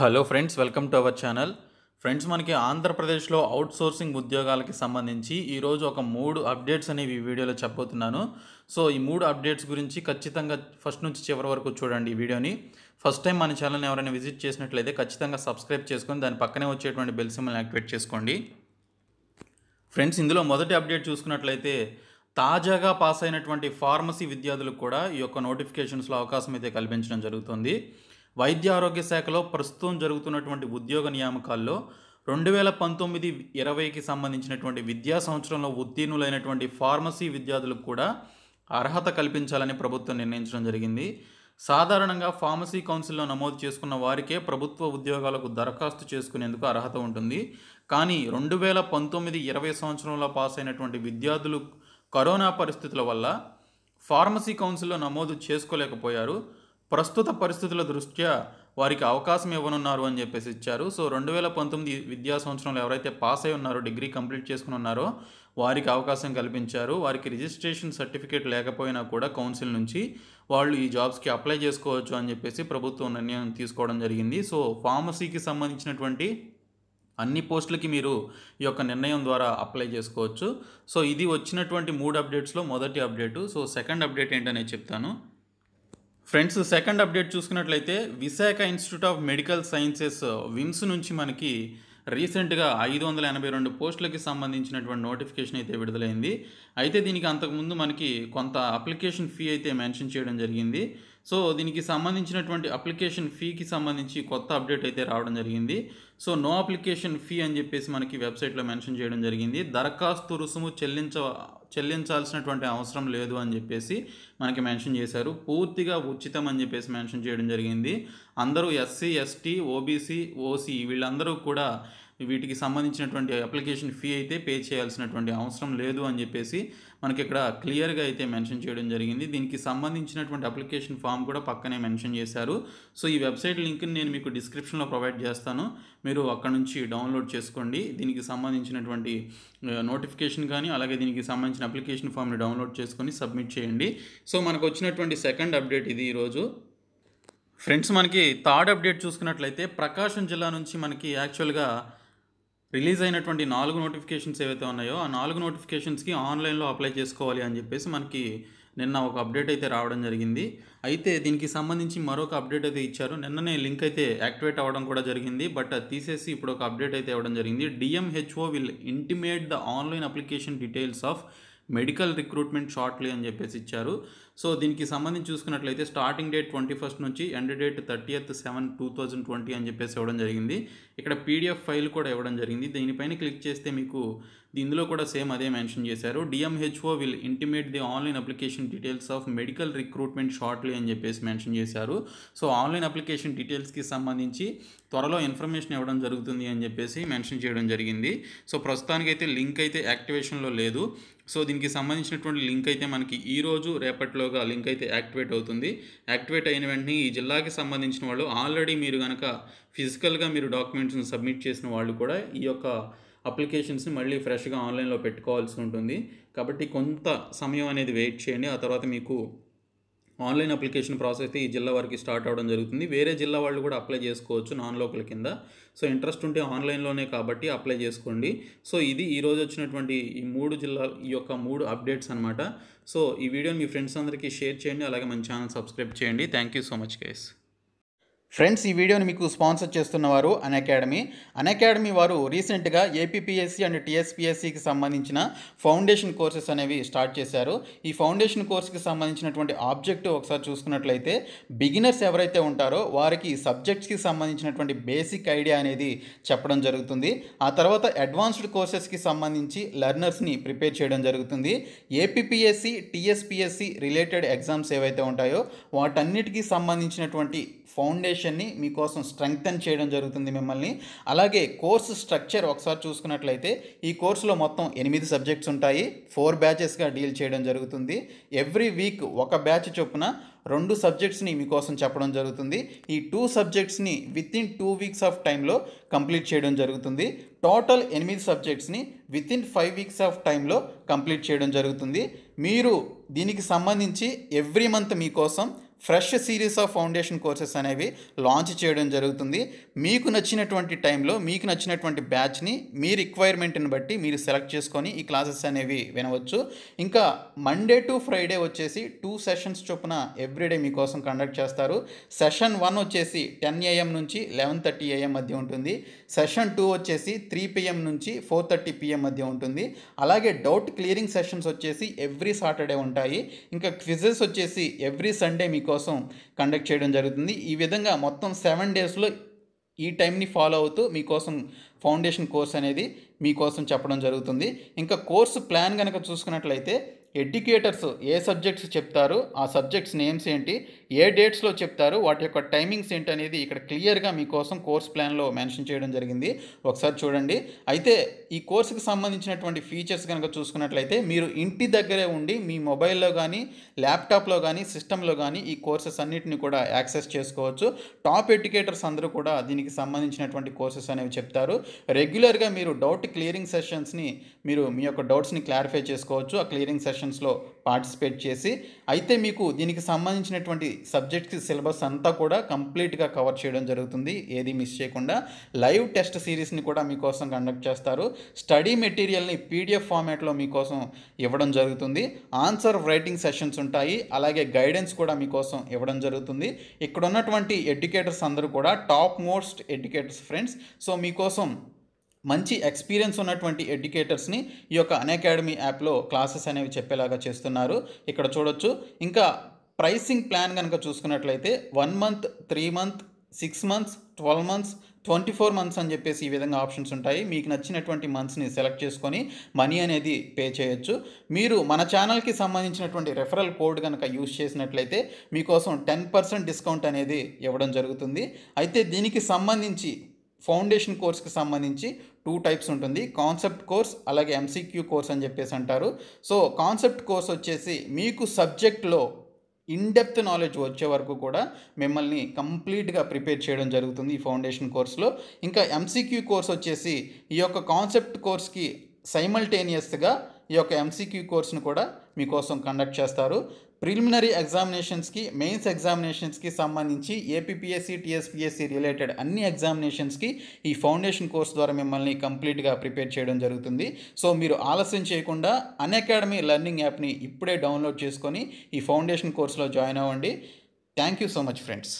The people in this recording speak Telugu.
hello friends welcome to our channel friends మనకి ఆంధ్రప్రదేశ్లో అవుట్ సోర్సింగ్ ఉద్యోగాలకి సంబంధించి ఈరోజు ఒక మూడు అప్డేట్స్ అనేవి ఈ వీడియోలో చెప్పబోతున్నాను సో ఈ మూడు అప్డేట్స్ గురించి ఖచ్చితంగా ఫస్ట్ నుంచి చివరి వరకు చూడండి ఈ వీడియోని ఫస్ట్ టైం మన ఛానల్ని ఎవరైనా విజిట్ చేసినట్లయితే ఖచ్చితంగా సబ్స్క్రైబ్ చేసుకొని దాని పక్కనే వచ్చేటువంటి బెల్ సిమ్ని యాక్టివేట్ చేసుకోండి ఫ్రెండ్స్ ఇందులో మొదటి అప్డేట్ చూసుకున్నట్లయితే తాజాగా పాస్ అయినటువంటి ఫార్మసీ విద్యార్థులకు కూడా ఈ యొక్క నోటిఫికేషన్స్లో అవకాశం అయితే కల్పించడం జరుగుతుంది వైద్య ఆరోగ్య శాఖలో ప్రస్తుతం జరుగుతున్నటువంటి ఉద్యోగ నియామకాల్లో రెండు వేల పంతొమ్మిది ఇరవైకి సంబంధించినటువంటి విద్యా సంవత్సరంలో ఉత్తీర్ణులైనటువంటి ఫార్మసీ విద్యార్థులకు కూడా అర్హత కల్పించాలని ప్రభుత్వం నిర్ణయించడం జరిగింది సాధారణంగా ఫార్మసీ కౌన్సిల్లో నమోదు చేసుకున్న వారికే ప్రభుత్వ ఉద్యోగాలకు దరఖాస్తు చేసుకునేందుకు అర్హత ఉంటుంది కానీ రెండు వేల పంతొమ్మిది ఇరవై సంవత్సరంలో పాస్ అయినటువంటి విద్యార్థులు కరోనా పరిస్థితుల వల్ల ఫార్మసీ కౌన్సిల్లో నమోదు చేసుకోలేకపోయారు ప్రస్తుత పరిస్థితుల దృష్ట్యా వారికి అవకాశం ఇవ్వనున్నారు అని చెప్పేసి ఇచ్చారు సో రెండు వేల పంతొమ్మిది విద్యా సంవత్సరంలో ఎవరైతే పాస్ అయి ఉన్నారో డిగ్రీ కంప్లీట్ చేసుకుని ఉన్నారో వారికి అవకాశం కల్పించారు వారికి రిజిస్ట్రేషన్ సర్టిఫికేట్ లేకపోయినా కూడా కౌన్సిల్ నుంచి వాళ్ళు ఈ జాబ్స్కి అప్లై చేసుకోవచ్చు అని చెప్పేసి ప్రభుత్వం నిర్ణయం తీసుకోవడం జరిగింది సో ఫార్మసీకి సంబంధించినటువంటి అన్ని పోస్టులకి మీరు ఈ యొక్క నిర్ణయం ద్వారా అప్లై చేసుకోవచ్చు సో ఇది వచ్చినటువంటి మూడు అప్డేట్స్లో మొదటి అప్డేటు సో సెకండ్ అప్డేట్ ఏంటనేది చెప్తాను ఫ్రెండ్స్ సెకండ్ అప్డేట్ చూసుకున్నట్లయితే Visakha institute of medical sciences VIMS నుంచి మనకి రీసెంట్గా ఐదు వందల ఎనభై రెండు పోస్టులకి సంబంధించినటువంటి నోటిఫికేషన్ అయితే విడుదలైంది అయితే దీనికి అంతకుముందు మనకి కొంత అప్లికేషన్ ఫీ అయితే మెన్షన్ చేయడం జరిగింది సో దీనికి సంబంధించినటువంటి అప్లికేషన్ ఫీకి సంబంధించి కొత్త అప్డేట్ అయితే రావడం జరిగింది సో నో అప్లికేషన్ ఫీ అని చెప్పేసి మనకి వెబ్సైట్లో మెన్షన్ చేయడం జరిగింది దరఖాస్తు రుసుము చెల్లించ చెల్లించాల్సినటువంటి అవసరం లేదు అని చెప్పేసి మనకి మెన్షన్ చేశారు పూర్తిగా ఉచితం అని చెప్పేసి మెన్షన్ చేయడం జరిగింది అందరూ ఎస్సీ ఎస్టీ ఓబీసీ ఓసీ వీళ్ళందరూ కూడా వీటికి సంబంధించినటువంటి అప్లికేషన్ ఫీ అయితే పే చేయాల్సినటువంటి అవసరం లేదు అని చెప్పేసి మనకి ఇక్కడ క్లియర్గా అయితే మెన్షన్ చేయడం జరిగింది దీనికి సంబంధించినటువంటి అప్లికేషన్ ఫామ్ కూడా పక్కనే మెన్షన్ చేశారు సో ఈ వెబ్సైట్ లింక్ని నేను మీకు డిస్క్రిప్షన్లో ప్రొవైడ్ చేస్తాను మీరు అక్కడ నుంచి డౌన్లోడ్ చేసుకోండి దీనికి సంబంధించినటువంటి నోటిఫికేషన్ కానీ అలాగే దీనికి సంబంధించిన అప్లికేషన్ ఫామ్ని డౌన్లోడ్ చేసుకొని సబ్మిట్ చేయండి సో మనకు వచ్చినటువంటి సెకండ్ అప్డేట్ ఇది ఈరోజు ఫ్రెండ్స్ మనకి థర్డ్ అప్డేట్ చూసుకున్నట్లయితే ప్రకాశం జిల్లా నుంచి మనకి యాక్చువల్గా రిలీజ్ అయినటువంటి నాలుగు నోటిఫికేషన్స్ ఏవైతే ఉన్నాయో ఆ నాలుగు నోటిఫికేషన్స్కి ఆన్లైన్లో అప్లై చేసుకోవాలి అని చెప్పేసి మనకి నిన్న ఒక అప్డేట్ అయితే రావడం జరిగింది అయితే దీనికి సంబంధించి మరొక అప్డేట్ అయితే ఇచ్చారు నిన్ననే లింక్ అయితే యాక్టివేట్ అవ్వడం కూడా జరిగింది బట్ తీసేసి ఇప్పుడు ఒక అప్డేట్ అయితే ఇవ్వడం జరిగింది DMHO will intimate the online application details of medical recruitment shortly అని చెప్పేసి ఇచ్చారు సో దీనికి సంబంధించి చూసుకున్నట్లయితే స్టార్టింగ్ డేట్ ట్వంటీ ఫస్ట్ నుంచి end date eighth seven two thousand twenty అని చెప్పేసి ఇవ్వడం జరిగింది ఇక్కడ పీడిఎఫ్ ఫైల్ కూడా ఇవ్వడం జరిగింది దీనిపైన క్లిక్ చేస్తే మీకు దీనిలో కూడా సేమ్ అదే మెన్షన్ చేశారు DMHO will intimate the online application details of medical recruitment shortly అని చెప్పేసి మెన్షన్ చేశారు సో ఆన్లైన్ అప్లికేషన్ డీటెయిల్స్కి సంబంధించి త్వరలో ఇన్ఫర్మేషన్ ఇవ్వడం జరుగుతుంది అని చెప్పేసి మెన్షన్ చేయడం జరిగింది సో ప్రస్తుతానికైతే లింక్ అయితే యాక్టివేషన్లో లేదు సో దీనికి సంబంధించినటువంటి లింక్ అయితే మనకి ఈరోజు రేపట్లో ఉద్యోగ లింక్ అయితే యాక్టివేట్ అవుతుంది యాక్టివేట్ అయిన వెంటనే ఈ జిల్లాకి సంబంధించిన వాళ్ళు ఆల్రెడీ మీరు కనుక ఫిజికల్గా మీరు డాక్యుమెంట్స్ని సబ్మిట్ చేసిన వాళ్ళు కూడా ఈ యొక్క అప్లికేషన్స్ని మళ్ళీ ఫ్రెష్గా ఆన్లైన్లో పెట్టుకోవాల్సి ఉంటుంది కాబట్టి కొంత సమయం అనేది వెయిట్ చేయండి ఆ తర్వాత మీకు ఆన్లైన్ అప్లికేషన్ ప్రాసెస్ అయితే ఈ జిల్లా వారికి స్టార్ట్ అవ్వడం జరుగుతుంది వేరే జిల్లా వాళ్ళు కూడా అప్లై చేసుకోవచ్చు నాన్ లోకల్ కింద సో ఇంట్రెస్ట్ ఉంటే ఆన్లైన్లోనే కాబట్టి అప్లై చేసుకోండి సో ఇది ఈరోజు వచ్చినటువంటి ఈ మూడు జిల్లా ఈ యొక్క మూడు అప్డేట్స్ అనమాట సో ఈ వీడియోని మీ ఫ్రెండ్స్ అందరికీ షేర్ చేయండి అలాగే మన ఛానల్ సబ్స్క్రైబ్ చేయండి thank you so much guys friends ఈ వీడియోని మీకు స్పాన్సర్ చేస్తున్న వారు అకాడమీ అకాడమీ వారు రీసెంట్గా ఏపీపీఎస్సీ అండ్ టీఎస్పిఎస్సికి సంబంధించిన ఫౌండేషన్ కోర్సెస్ అనేవి స్టార్ట్ చేశారు ఈ ఫౌండేషన్ కోర్సుకి సంబంధించినటువంటి ఆబ్జెక్టివ్ ఒకసారి చూసుకున్నట్లయితే బిగినర్స్ ఎవరైతే ఉంటారో వారికి సబ్జెక్ట్స్కి సంబంధించినటువంటి బేసిక్ ఐడియా అనేది చెప్పడం జరుగుతుంది ఆ తర్వాత అడ్వాన్స్డ్ కోర్సెస్కి సంబంధించి లెర్నర్స్ని ప్రిపేర్ చేయడం జరుగుతుంది ఏపీపీఎస్సీ టీఎస్పిఎస్సి రిలేటెడ్ ఎగ్జామ్స్ ఏవైతే ఉంటాయో వాటన్నిటికీ సంబంధించినటువంటి ఫౌండేషన్ ఫౌండేషన్ని మీకోసం స్ట్రెంగ్తన్ చేయడం జరుగుతుంది మిమ్మల్ని అలాగే కోర్సు స్ట్రక్చర్ ఒకసారి చూసుకున్నట్లయితే ఈ కోర్సులో మొత్తం ఎనిమిది సబ్జెక్ట్స్ ఉంటాయి ఫోర్ బ్యాచెస్గా డీల్ చేయడం జరుగుతుంది ఎవ్రీ వీక్ ఒక బ్యాచ్ చొప్పున రెండు సబ్జెక్ట్స్ని మీకోసం చెప్పడం జరుగుతుంది ఈ టూ సబ్జెక్ట్స్ని within two weeks of టైంలో కంప్లీట్ చేయడం జరుగుతుంది టోటల్ ఎనిమిది సబ్జెక్ట్స్ని within five weeks of టైంలో కంప్లీట్ చేయడం జరుగుతుంది మీరు దీనికి సంబంధించి ఎవ్రీ మంత్ మీకోసం fresh series of foundation courses అనేవి లాంచ్ చేయడం జరుగుతుంది మీకు నచ్చినటువంటి టైంలో మీకు నచ్చినటువంటి బ్యాచ్ని మీ రిక్వైర్మెంట్ని బట్టి మీరు సెలెక్ట్ చేసుకొని ఈ క్లాసెస్ అనేవి వినవచ్చు ఇంకా మండే టు ఫ్రైడే వచ్చేసి టూ సెషన్స్ చొప్పున ఎవ్రీడే మీకోసం కండక్ట్ చేస్తారు సెషన్ వన్ వచ్చేసి టెన్ ఏఎం నుంచి లెవెన్ థర్టీ ఏఎం మధ్య ఉంటుంది సెషన్ టూ వచ్చేసి త్రీ పిఎం నుంచి ఫోర్ థర్టీ పిఎం మధ్య ఉంటుంది అలాగే డౌట్ క్లియరింగ్ సెషన్స్ వచ్చేసి ఎవ్రీ సాటర్డే ఉంటాయి ఇంకా క్విజెస్ వచ్చేసి ఎవ్రీ సండే మీకు కోసం కండక్ట్ చేయడం జరుగుతుంది ఈ విధంగా మొత్తం సెవెన్ డేస్లో ఈ టైంని ఫాలో అవుతూ మీకోసం ఫౌండేషన్ కోర్స్ అనేది మీకోసం చెప్పడం జరుగుతుంది ఇంకా కోర్సు ప్లాన్ కనుక చూసుకున్నట్లయితే ఎడ్యుకేటర్స్ ఏ సబ్జెక్ట్స్ చెప్తారు ఆ సబ్జెక్ట్స్ నేమ్స్ ఏంటి ఏ డేట్స్లో చెప్తారు వాటి యొక్క టైమింగ్స్ ఏంటి అనేది ఇక్కడ క్లియర్గా మీకోసం కోర్స్ ప్లాన్లో మెన్షన్ చేయడం జరిగింది ఒకసారి చూడండి అయితే ఈ కోర్సుకి సంబంధించినటువంటి ఫీచర్స్ కనుక చూసుకున్నట్లయితే మీరు ఇంటి దగ్గరే ఉండి మీ మొబైల్లో కానీ ల్యాప్టాప్లో కానీ సిస్టంలో కానీ ఈ కోర్సెస్ అన్నిటిని కూడా యాక్సెస్ చేసుకోవచ్చు టాప్ ఎడ్యుకేటర్స్ అందరూ కూడా దీనికి సంబంధించినటువంటి కోర్సెస్ అనేవి చెప్తారు రెగ్యులర్గా మీరు డౌట్ క్లియరింగ్ సెషన్స్ని మీరు మీ యొక్క డౌట్స్ని క్లారిఫై చేసుకోవచ్చు ఆ క్లియరింగ్ సెషన్స్లో పార్టిసిపేట్ చేసి అయితే మీకు దీనికి సంబంధించినటువంటి సబ్జెక్ట్కి సిలబస్ అంతా కూడా కంప్లీట్గా కవర్ చేయడం జరుగుతుంది ఏది మిస్ చేయకుండా లైవ్ టెస్ట్ సిరీస్ని కూడా మీకోసం కండక్ట్ చేస్తారు స్టడీ మెటీరియల్ని పీడిఎఫ్ ఫార్మాట్లో మీకోసం ఇవ్వడం జరుగుతుంది ఆన్సర్ రైటింగ్ సెషన్స్ ఉంటాయి అలాగే గైడెన్స్ కూడా మీకోసం ఇవ్వడం జరుగుతుంది ఇక్కడ ఉన్నటువంటి ఎడ్యుకేటర్స్ అందరూ కూడా top most educators friends so మీకోసం మంచి ఎక్స్పీరియన్స్ ఉన్నటువంటి ఎడ్యుకేటర్స్ని ఈ యొక్క అన్అకాడమీ యాప్లో క్లాసెస్ అనేవి చెప్పేలాగా చేస్తున్నారు ఇక్కడ చూడొచ్చు ఇంకా ప్రైసింగ్ ప్లాన్ కనుక చూసుకున్నట్లయితే one month three month six months twelve months twenty four months అని చెప్పేసి ఈ విధంగా ఆప్షన్స్ ఉంటాయి మీకు నచ్చినటువంటి మంత్స్ని సెలెక్ట్ చేసుకొని మనీ అనేది పే చేయొచ్చు మీరు మన ఛానల్కి సంబంధించినటువంటి రెఫరల్ కోడ్ కనుక యూజ్ చేసినట్లయితే మీకోసం టెన్ పర్సెంట్ డిస్కౌంట్ అనేది ఇవ్వడం జరుగుతుంది అయితే దీనికి సంబంధించి ఫౌండేషన్ కోర్స్కి సంబంధించి టూ టైప్స్ ఉంటుంది కాన్సెప్ట్ కోర్స్ అలాగే ఎంసీక్యూ కోర్స్ అని చెప్పేసి అంటారు సో కాన్సెప్ట్ కోర్స్ వచ్చేసి మీకు సబ్జెక్ట్లో ఇన్డెప్త్ నాలెడ్జ్ వచ్చే వరకు కూడా మిమ్మల్ని కంప్లీట్గా ప్రిపేర్ చేయడం జరుగుతుంది ఈ ఫౌండేషన్ కోర్స్లో ఇంకా ఎంసీక్యూ కోర్స్ వచ్చేసి ఈ యొక్క కాన్సెప్ట్ కోర్స్కి సైమల్టేనియస్గా ఈ యొక్క ఎంసీక్యూ కోర్స్ను కూడా మీకోసం కండక్ట్ చేస్తారు ప్రిలిమినరీ ఎగ్జామినేషన్స్కి మెయిన్స్ ఎగ్జామినేషన్స్కి సంబంధించి ఏపీఎస్సి టీఎస్పీఎస్సి రిలేటెడ్ అన్ని ఎగ్జామినేషన్స్కి ఈ ఫౌండేషన్ కోర్స్ ద్వారా మిమ్మల్ని కంప్లీట్గా ప్రిపేర్ చేయడం జరుగుతుంది సో మీరు ఆలస్యం చేయకుండా అకాడమీ లెర్నింగ్ యాప్ని ఇప్పుడే డౌన్లోడ్ చేసుకొని ఈ ఫౌండేషన్ కోర్సులో జాయిన్ అవ్వండి thank you so much friends